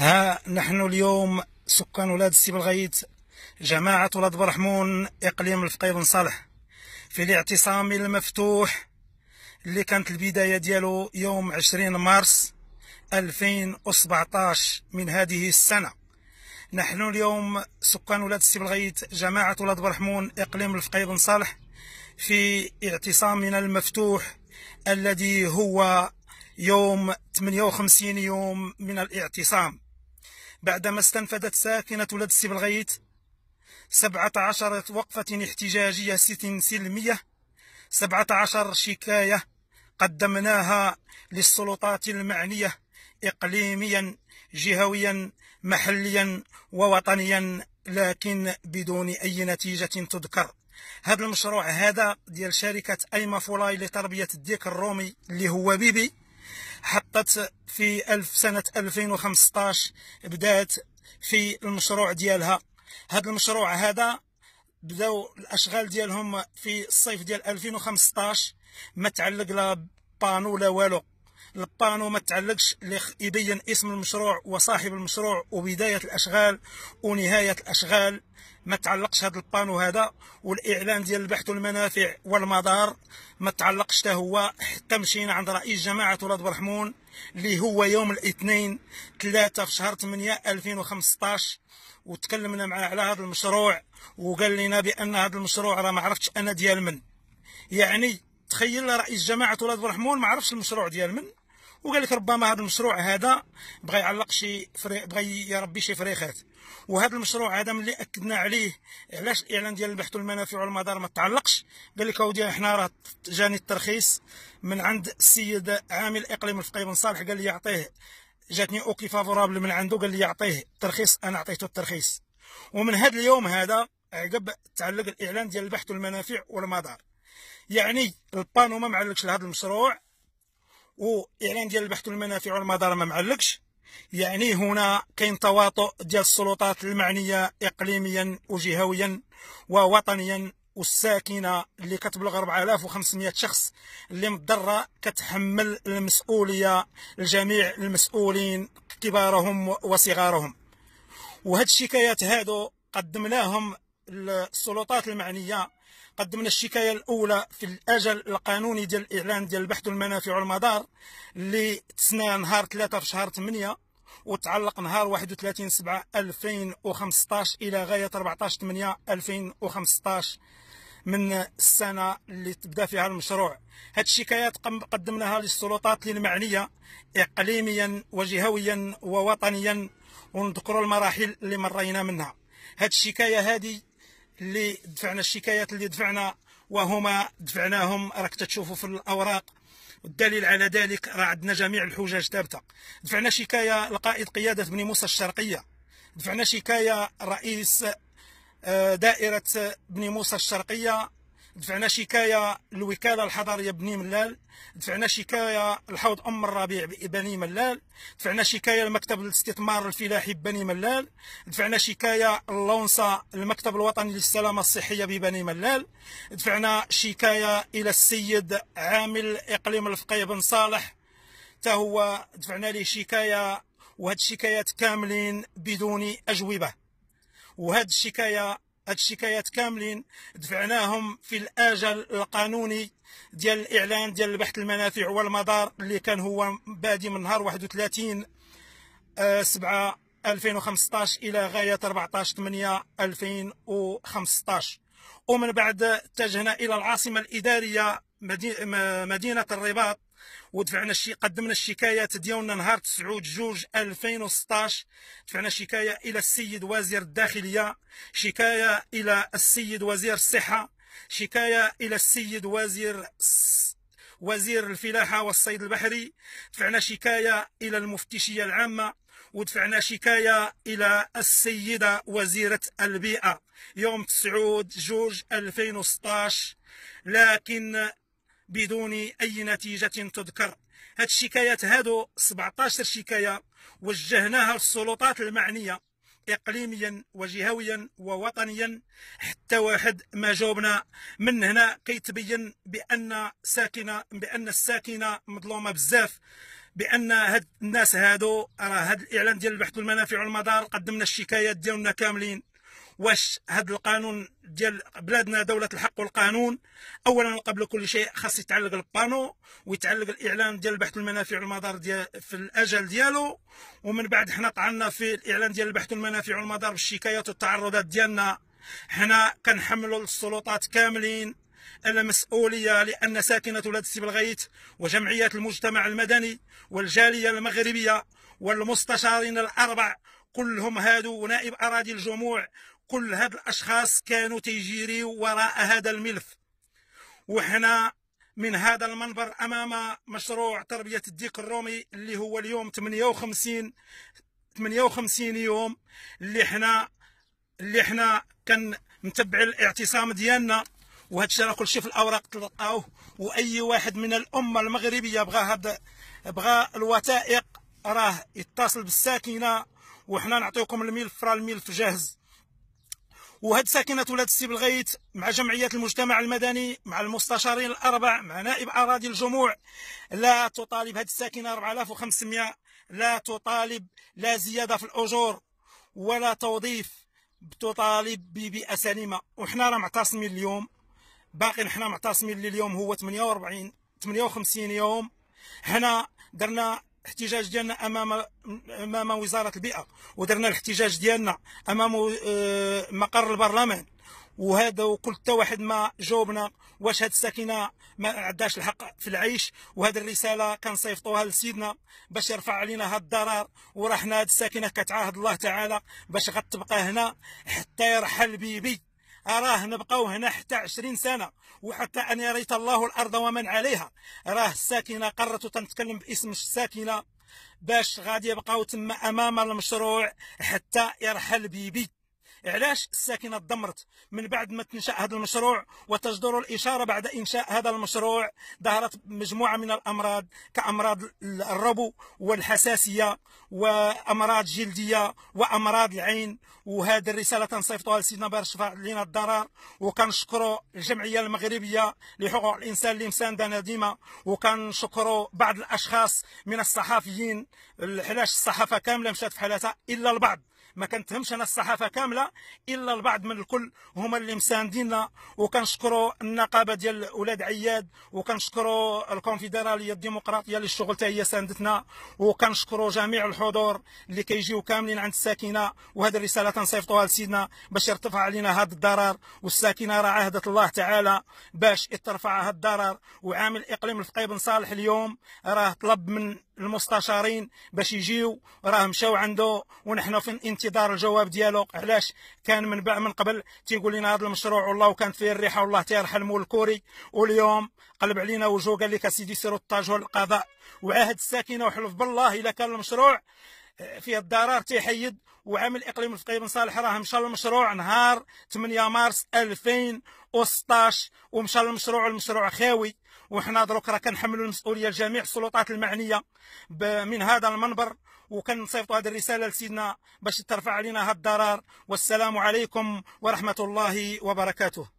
ها نحن اليوم سكان ولاد السي بلغيت جماعة ولاد برحمون إقليم الفقير بن صالح في الاعتصام المفتوح اللي كانت البداية ديالو يوم عشرين مارس ألفين من هذه السنة نحن اليوم سكان ولاد السي بلغيت جماعة ولاد برحمون إقليم الفقير بن صالح في اعتصامنا المفتوح الذي هو يوم 58 يوم من الاعتصام بعدما استنفذت ساكنة لدس بالغيت 17 وقفة احتجاجية سلمية 17 شكاية قدمناها للسلطات المعنية إقليميا جهويا محليا ووطنيا لكن بدون أي نتيجة تذكر هذا المشروع هذا ديال شركة أيما فولاي لتربية الديك الرومي اللي هو بيبي حطت في ألف سنة 2015 بدات في المشروع ديالها هذا المشروع هذا بداو الاشغال ديالهم في الصيف ديال 2015 ما تعلق لا بانو لا والو البانو ما تعلقش يبين اسم المشروع وصاحب المشروع وبداية الأشغال ونهاية الأشغال ما تعلقش هذا البانو هذا والإعلان ديال البحث المنافع والمدار ما تعلقش حتى هو حتى مشينا عند رئيس جماعة ولاد برحمون اللي هو يوم الاثنين ثلاثة في شهر 8 2015 وتكلمنا معاه على هذا المشروع وقال لنا بأن هذا المشروع راه ما عرفتش أنا ديال من يعني تخيل رئيس جماعه ولاد الرحمون ما عرفش المشروع ديال من وقال لك ربما هذا المشروع هذا بغى يعلق شي فري... بغى يربي شي فريخات وهذا المشروع هذا ملي اكدنا عليه علاش الاعلان ديال البحث والمنافع والمدار ما تعلقش قال لك اودي حنا راه جاني الترخيص من عند السيد عامل اقليم الفقيه بن صالح قال لي يعطيه جاتني اوكي فافورابل من عنده قال لي يعطيه الترخيص انا عطيته الترخيص ومن هذا اليوم هذا عقب تعلق الاعلان ديال البحث والمنافع والمدار يعني البانو ما معلقش لهذا المشروع واعلان ديال البحث والمنافع والمدار ما معلقش يعني هنا كاين تواطؤ ديال السلطات المعنيه اقليميا وجهويا ووطنيا والساكنه اللي كتبلغ 4500 شخص اللي مضره كتحمل المسؤوليه لجميع المسؤولين كبارهم وصغارهم وهاد الشكايات هادو قدمناهم السلطات المعنيه قدمنا الشكايه الاولى في الاجل القانوني ديال الاعلان ديال البحث المنافع والمدار اللي تسنى نهار 3 في شهر 8 وتعلق نهار 31 7 2015 الى غايه 14 8 2015 من السنه اللي تبدا فيها المشروع هاد الشكايات قدمناها للسلطات المعنيه اقليميا وجهويا ووطنيا ونذكر المراحل اللي مرينا منها هاد الشكايه هذه اللي دفعنا الشكايات اللي دفعنا وهما دفعناهم راك تشوفوا في الاوراق والدليل على ذلك راه عندنا جميع الحجج ثابته دفعنا شكايه لقائد قياده بني موسى الشرقيه دفعنا شكايه رئيس آه، دائره بني موسى الشرقيه دفعنا شكاية للوكالة الحضرية بني ملال دفعنا شكاية لحوض أم الربيع بني ملال دفعنا شكاية لمكتب الاستثمار الفلاحي بني ملال دفعنا شكاية للونصة المكتب الوطني للسلامة الصحية ببني ملال دفعنا شكاية إلى السيد عامل إقليم الفقيه بن صالح تا هو دفعنا ليه شكاية وهاد الشكايات كاملين بدون أجوبة وهاد الشكاية هاد الشكايات كاملين دفعناهم في الاجل القانوني ديال الاعلان ديال البحث المنافع والمدار اللي كان هو بادي من نهار 31 7 2015 الى غايه 14 8 2015 ومن بعد اتجهنا الى العاصمه الاداريه مدينه الرباط ودفعنا الشي قدمنا الشكايات ديالنا نهار 9 جوج 2016 دفعنا شكايه الى السيد وزير الداخليه شكايه الى السيد وزير الصحه شكايه الى السيد وزير وزير الفلاحه والصيد البحري دفعنا شكايه الى المفتشيه العامه ودفعنا شكايه الى السيده وزيره البيئه يوم 9 جوج 2016 لكن بدون أي نتيجة تذكر هاد الشكايات هادو 17 شكاية وجهناها للسلطات المعنية إقليميا وجهويا ووطنيا حتى واحد ما جاوبنا من هنا كيتبين بأن ساكنة بأن الساكنة مظلومة بزاف بان هاد الناس هادو راه هاد الاعلان ديال البحث والمنافع والمدار قدمنا الشكايات ديالنا كاملين واش هذا القانون ديال بلادنا دوله الحق والقانون اولا قبل كل شيء خاص يتعلق البانو ويتعلق الاعلان ديال البحث المنافع والمضار ديال في الاجل ديالو ومن بعد حنا طعنا في الاعلان ديال البحث المنافع والمضار بالشكايات والتعرضات ديالنا حنا كنحملوا السلطات كاملين المسؤولية لأن ساكنة ولاد السي بلغيت وجمعيات المجتمع المدني والجالية المغربية والمستشارين الأربع كلهم هادو ونائب أراضي الجموع كل هاد الاشخاص كانوا تيجيري وراء هذا الملف وحنا من هذا المنبر امام مشروع تربيه الديك الرومي اللي هو اليوم 58 58 يوم اللي حنا اللي حنا كنتبع الاعتصام ديالنا وهذا الشيء راه كلشي في الاوراق تلقاوه واي واحد من الامه المغربيه بغى هاد بغى الوثائق راه يتصل بالساكنه وحنا نعطيكم الملف راه الملف جاهز وهاد ساكنه ولاد السي بلغيت مع جمعيات المجتمع المدني مع المستشارين الاربع مع نائب اراضي الجموع لا تطالب هاد الساكنه 4500 لا تطالب لا زياده في الاجور ولا توظيف تطالب ببيئه سليمه وحنا راه معتصمين اليوم باقي حنا معتصمين لليوم هو 48 58 يوم حنا درنا الاحتجاج ديالنا امام امام وزاره البيئه ودرنا الاحتجاج ديالنا امام آه، مقر البرلمان وهذا وكل حتى واحد ما جاوبنا واش هاد الساكنه ما عندهاش الحق في العيش وهذه الرساله كنصيفطوها لسيدنا باش يرفع علينا هاد الضرر وراحنا هاد الساكنه كتعاهد الله تعالى باش غتبقى هنا حتى يرحل بيبي راه نبقاو هنا حتى عشرين سنة وحتى أن يريت الله الأرض ومن عليها راه الساكنة قررت تنتكلم باسم الساكنة باش غادي يبقاو تما أمام المشروع حتى يرحل بيبي علاش الساكنه تدمرت من بعد ما تنشا هذا المشروع وتجدر الاشاره بعد انشاء هذا المشروع ظهرت مجموعه من الامراض كامراض الربو والحساسيه وامراض جلديه وامراض العين وهذه الرساله تنصيفطوها لسيدنا باش شفع لنا الضرر وكنشكروا الجمعيه المغربيه لحقوق الانسان اللي مساندنا ديما وكنشكروا بعض الاشخاص من الصحفيين علاش الصحافه كامله مشات في حالتها الا البعض ما كنتهمش انا الصحافه كامله الا البعض من الكل هما اللي مسانديننا وكنشكروا النقابه ديال اولاد عياد وكنشكروا الكونفدراليه الديمقراطيه اللي الشغل هي ساندتنا وكنشكروا جميع الحضور اللي كيجيو كاملين عند الساكنه وهذه الرساله تنصيفطوها لسيدنا باش يرتفع علينا هذا الضرر والساكنه راه عهدت الله تعالى باش يترفع هذا الضرر وعامل اقليم الفقيب صالح اليوم راه طلب من المستشارين باش يجيو راه مشاو عنده ونحن في انتظار الجواب ديالو علاش كان من بعد من قبل تيقول لنا هذا المشروع والله وكانت فيه الريحه والله مول الكوري واليوم قلب علينا وجهه قال لك اسيدي سيروا الطاجور القضاء وعهد الساكنه وحلف بالله الا كان المشروع فيها الضرار تيحيد وعامل اقليم الفقيه بن صالح راه مشى المشروع نهار 8 مارس 2016 ومشى المشروع المشروع خاوي وحنا دروك راه كنحملوا المسؤوليه لجميع السلطات المعنيه من هذا المنبر وكنصيفطوا هذه الرساله لسيدنا باش ترفع علينا هذا الضرر والسلام عليكم ورحمه الله وبركاته